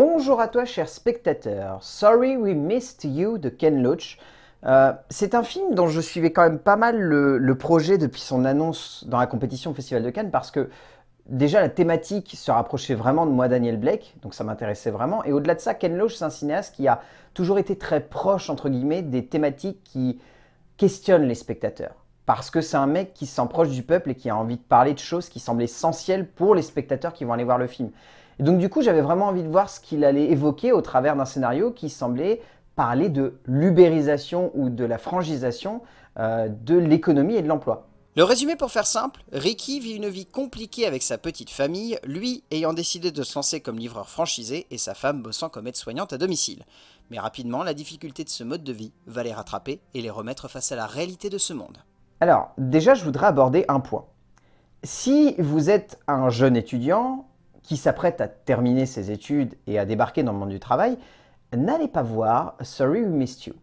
Bonjour à toi, cher spectateur. Sorry We Missed You de Ken Loach. Euh, c'est un film dont je suivais quand même pas mal le, projet depuis son annonce dans la compétition au Festival de Cannes parce que déjà la thématique se rapprochait vraiment de moi, Daniel Blake, donc ça m'intéressait vraiment. Et au-delà de ça, Ken Loach, c'est un cinéaste qui a toujours été très proche, entre guillemets, des thématiques qui questionnent les spectateurs. Parce que c'est un mec qui s'en proche du peuple et qui a envie de parler de choses qui semblent essentielles pour les spectateurs qui vont aller voir le film. Et donc du coup, j'avais vraiment envie de voir ce qu'il allait évoquer au travers d'un scénario qui semblait parler de l'ubérisation ou de la frangisation euh, de l'économie et de l'emploi. Le résumé pour faire simple, Ricky vit une vie compliquée avec sa petite famille, lui ayant décidé de se lancer comme livreur franchisé et sa femme bossant comme aide-soignante à domicile. Mais rapidement, la difficulté de ce mode de vie va les rattraper et les remettre face à la réalité de ce monde. Alors, déjà, je voudrais aborder un point. Si vous êtes un jeune étudiant, qui s'apprête à terminer ses études et à débarquer dans le monde du travail, n'allez pas voir Sorry We Missed You,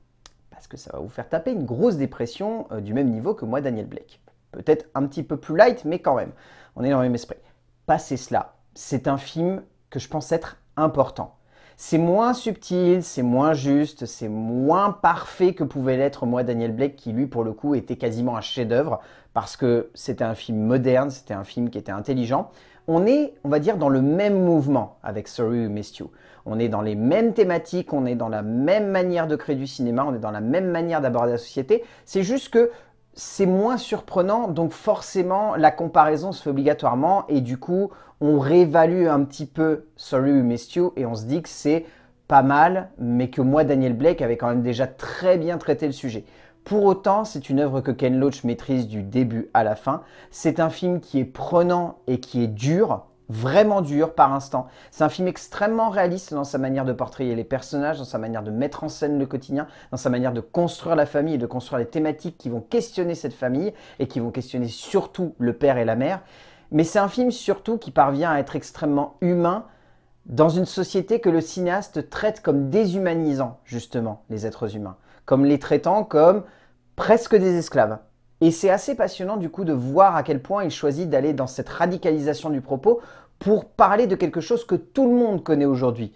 parce que ça va vous faire taper une grosse dépression euh, du même niveau que moi, Daniel Blake. Peut-être un petit peu plus light, mais quand même, on est dans le même esprit. Passez cela. C'est un film que je pense être important. C'est moins subtil, c'est moins juste, c'est moins parfait que pouvait l'être moi Daniel Blake qui lui pour le coup était quasiment un chef-d'œuvre parce que c'était un film moderne, c'était un film qui était intelligent. On est, on va dire, dans le même mouvement avec Sorry We You. On est dans les mêmes thématiques, on est dans la même manière de créer du cinéma, on est dans la même manière d'aborder la société. C'est juste que c'est moins surprenant, donc forcément la comparaison se fait obligatoirement et du coup on réévalue un petit peu Sorry We Missed You et on se dit que c'est pas mal, mais que moi Daniel Blake avait quand même déjà très bien traité le sujet. Pour autant, c'est une œuvre que Ken Loach maîtrise du début à la fin. C'est un film qui est prenant et qui est dur, vraiment dur par instant. C'est un film extrêmement réaliste dans sa manière de portrayer les personnages, dans sa manière de mettre en scène le quotidien, dans sa manière de construire la famille et de construire les thématiques qui vont questionner cette famille et qui vont questionner surtout le père et la mère. Mais c'est un film surtout qui parvient à être extrêmement humain dans une société que le cinéaste traite comme déshumanisant justement les êtres humains, comme les traitant comme presque des esclaves. Et c'est assez passionnant du coup de voir à quel point il choisit d'aller dans cette radicalisation du propos pour parler de quelque chose que tout le monde connaît aujourd'hui.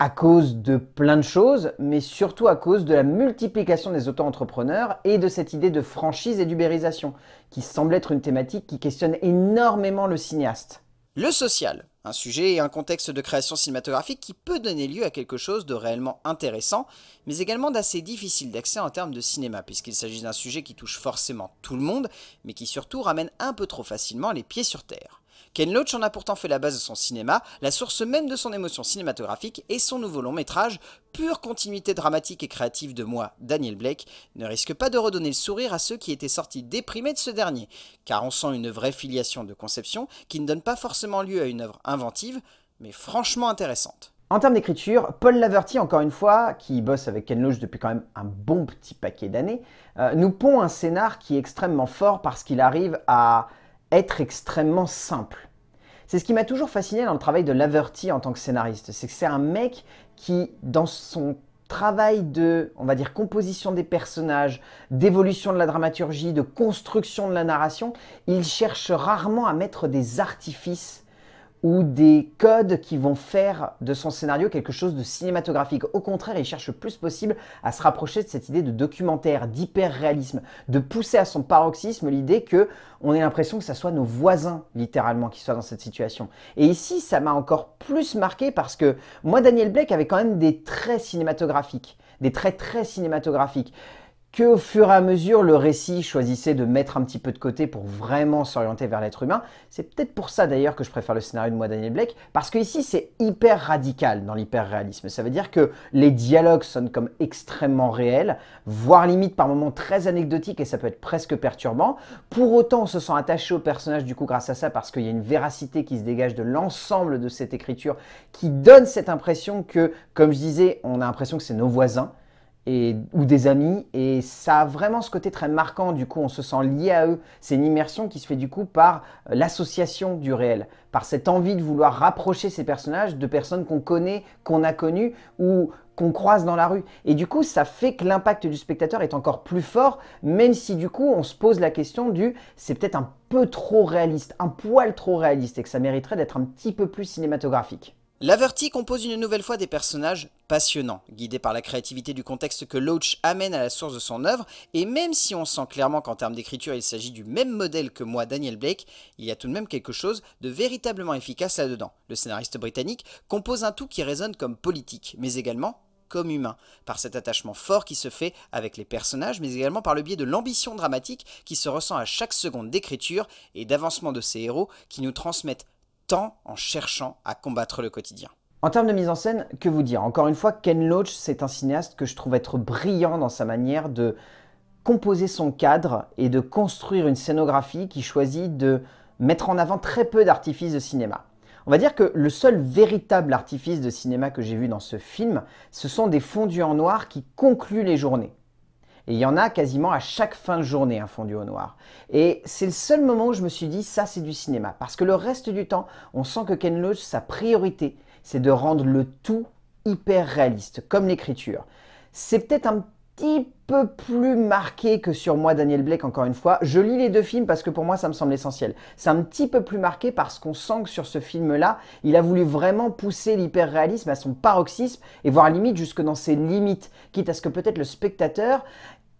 À cause de plein de choses, mais surtout à cause de la multiplication des auto-entrepreneurs et de cette idée de franchise et d'ubérisation, qui semble être une thématique qui questionne énormément le cinéaste. Le social un sujet et un contexte de création cinématographique qui peut donner lieu à quelque chose de réellement intéressant, mais également d'assez difficile d'accès en termes de cinéma, puisqu'il s'agit d'un sujet qui touche forcément tout le monde, mais qui surtout ramène un peu trop facilement les pieds sur terre. Ken Loach en a pourtant fait la base de son cinéma, la source même de son émotion cinématographique et son nouveau long métrage, pure continuité dramatique et créative de moi, Daniel Blake, ne risque pas de redonner le sourire à ceux qui étaient sortis déprimés de ce dernier, car on sent une vraie filiation de conception qui ne donne pas forcément lieu à une œuvre inventive, mais franchement intéressante. En termes d'écriture, Paul Laverty, encore une fois, qui bosse avec Ken Loach depuis quand même un bon petit paquet d'années, euh, nous pond un scénar qui est extrêmement fort parce qu'il arrive à être extrêmement simple. C'est ce qui m'a toujours fasciné dans le travail de Laverty en tant que scénariste. C'est que c'est un mec qui, dans son travail de, on va dire, composition des personnages, d'évolution de la dramaturgie, de construction de la narration, il cherche rarement à mettre des artifices ou des codes qui vont faire de son scénario quelque chose de cinématographique. Au contraire, il cherche le plus possible à se rapprocher de cette idée de documentaire, d'hyper-réalisme, de pousser à son paroxysme l'idée que on ait l'impression que ça soit nos voisins, littéralement, qui soient dans cette situation. Et ici, ça m'a encore plus marqué parce que moi, Daniel Blake avait quand même des traits cinématographiques, des traits très cinématographiques que fur et à mesure le récit choisissait de mettre un petit peu de côté pour vraiment s'orienter vers l'être humain. C'est peut-être pour ça d'ailleurs que je préfère le scénario de moi Daniel Blake parce qu'ici, c'est hyper radical dans l'hyper-réalisme. Ça veut dire que les dialogues sonnent comme extrêmement réels, voire limite par moments très anecdotiques et ça peut être presque perturbant. Pour autant, on se sent attaché au personnage du coup grâce à ça parce qu'il y a une véracité qui se dégage de l'ensemble de cette écriture qui donne cette impression que comme je disais, on a l'impression que c'est nos voisins ou des amis. Et ça a vraiment ce côté très marquant, du coup, on se sent lié à eux. C'est une immersion qui se fait du coup par euh, l'association du réel, par cette envie de vouloir rapprocher ces personnages de personnes qu'on connaît, qu'on a connues ou qu'on croise dans la rue. Et du coup, ça fait que l'impact du spectateur est encore plus fort, même si du coup, on se pose la question du c'est peut-être un peu trop réaliste, un poil trop réaliste, et que ça mériterait d'être un petit peu plus cinématographique. Laverty compose une nouvelle fois des personnages passionnants, guidés par la créativité du contexte que Loach amène à la source de son œuvre, et même si on sent clairement qu'en termes d'écriture il s'agit du même modèle que moi, Daniel Blake, il y a tout de même quelque chose de véritablement efficace là-dedans. Le scénariste britannique compose un tout qui résonne comme politique, mais également comme humain, par cet attachement fort qui se fait avec les personnages, mais également par le biais de l'ambition dramatique qui se ressent à chaque seconde d'écriture et d'avancement de ces héros qui nous transmettent en cherchant à combattre le quotidien. En termes de mise en scène, que vous dire Encore une fois, Ken Loach, c'est un cinéaste que je trouve être brillant dans sa manière de composer son cadre et de construire une scénographie qui choisit de mettre en avant très peu d'artifices de cinéma. On va dire que le seul véritable artifice de cinéma que j'ai vu dans ce film, ce sont des fondus en noir qui concluent les journées il y en a quasiment à chaque fin de journée un fondu au noir. Et c'est le seul moment où je me suis dit, ça c'est du cinéma. Parce que le reste du temps, on sent que Ken Loach, sa priorité, c'est de rendre le tout hyper réaliste, comme l'écriture. C'est peut-être un petit plus marqué que sur moi, Daniel Blake, encore une fois. Je lis les deux films parce que pour moi, ça me semble essentiel. C'est un petit peu plus marqué parce qu'on sent que sur ce film-là, il a voulu vraiment pousser l'hyperréalisme à son paroxysme et voir limite jusque dans ses limites, quitte à ce que peut-être le spectateur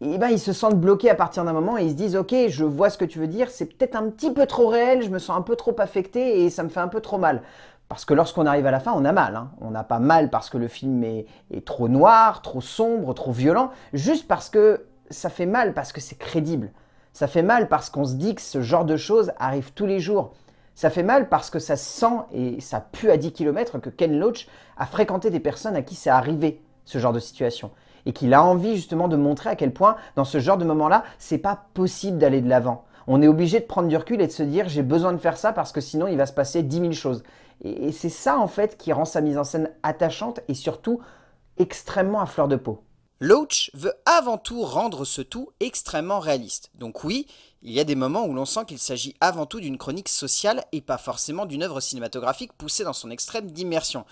et eh ben, ils se sentent bloqué à partir d'un moment et ils se disent ok je vois ce que tu veux dire c'est peut-être un petit peu trop réel je me sens un peu trop affecté et ça me fait un peu trop mal parce que lorsqu'on arrive à la fin, on a mal. Hein. On n'a pas mal parce que le film est, trop noir, trop sombre, trop violent, juste parce que ça fait mal, parce que c'est crédible. Ça fait mal parce qu'on se dit que ce genre de choses arrive tous les jours. Ça fait mal parce que ça sent et ça pue à 10 km que Ken Loach a fréquenté des personnes à qui c'est arrivé, ce genre de situation. Et qu'il a envie justement de montrer à quel point, dans ce genre de moment-là, c'est pas possible d'aller de l'avant on est obligé de prendre du recul et de se dire j'ai besoin de faire ça parce que sinon il va se passer 10 000 choses. Et, c'est ça en fait qui rend sa mise en scène attachante et surtout extrêmement à fleur de peau. Loach veut avant tout rendre ce tout extrêmement réaliste. Donc oui, il y a des moments où l'on sent qu'il s'agit avant tout d'une chronique sociale et pas forcément d'une œuvre cinématographique poussée dans son extrême d'immersion.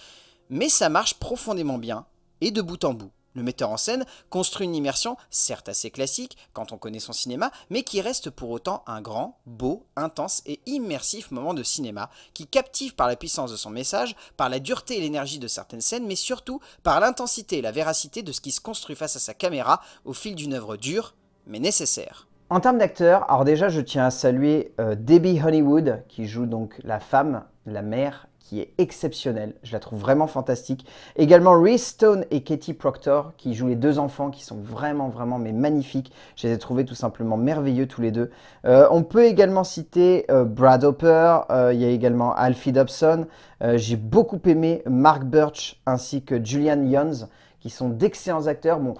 Mais ça marche profondément bien, et de bout en bout. Le metteur en scène construit une immersion, certes assez classique quand on connaît son cinéma, mais qui reste pour autant un grand, beau, intense et immersif moment de cinéma, qui captive par la puissance de son message, par la dureté et l'énergie de certaines scènes, mais surtout par l'intensité et la véracité de ce qui se construit face à sa caméra au fil d'une œuvre dure, mais nécessaire. En termes d'acteurs, alors déjà je tiens à saluer euh, Debbie Honeywood, qui joue donc la femme, la mère qui est exceptionnelle. Je la trouve vraiment fantastique. Également Reese Stone et Katie Proctor qui jouent les deux enfants qui sont vraiment vraiment mais magnifiques. Je les ai trouvés tout simplement merveilleux tous les deux. Euh, on peut également citer euh, Brad Hopper, euh, il y a également Alfie Dobson. J'ai beaucoup aimé Mark Birch ainsi que Julian Jones qui sont d'excellents acteurs. Bon,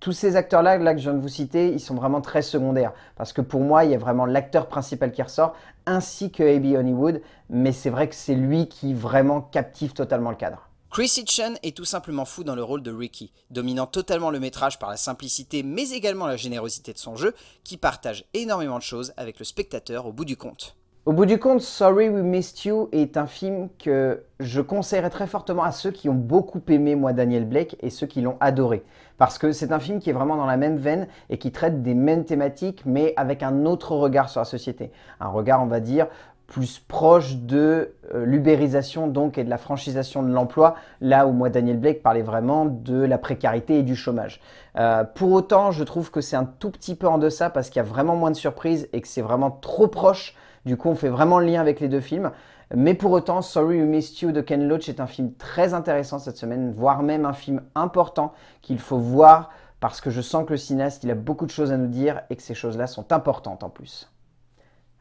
tous ces acteurs-là là, que je viens de vous citer, ils sont vraiment très secondaires. Parce que pour moi, il y a vraiment l'acteur principal qui ressort, ainsi que A.B. Honeywood. Mais c'est vrai que c'est lui qui vraiment captive totalement le cadre. Chris Hitchin est tout simplement fou dans le rôle de Ricky, dominant totalement le métrage par la simplicité mais également la générosité de son jeu, qui partage énormément de choses avec le spectateur au bout du compte. Au bout du compte, Sorry We Missed You est un film que je conseillerais très fortement à ceux qui ont beaucoup aimé moi Daniel Blake et ceux qui l'ont adoré. Parce que c'est un film qui est vraiment dans la même veine et qui traite des mêmes thématiques, mais avec un autre regard sur la société. Un regard, on va dire, plus proche de euh, l'ubérisation donc et de la franchisation de l'emploi, là où moi Daniel Blake parlait vraiment de la précarité et du chômage. Euh, pour autant, je trouve que c'est un tout petit peu en deçà parce qu'il y a vraiment moins de surprises et que c'est vraiment trop proche du coup, on fait vraiment le lien avec les deux films. Mais pour autant, Sorry You Missed You de Ken Loach est un film très intéressant cette semaine, voire même un film important qu'il faut voir parce que je sens que le cinéaste, il a beaucoup de choses à nous dire et que ces choses-là sont importantes en plus.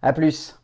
A plus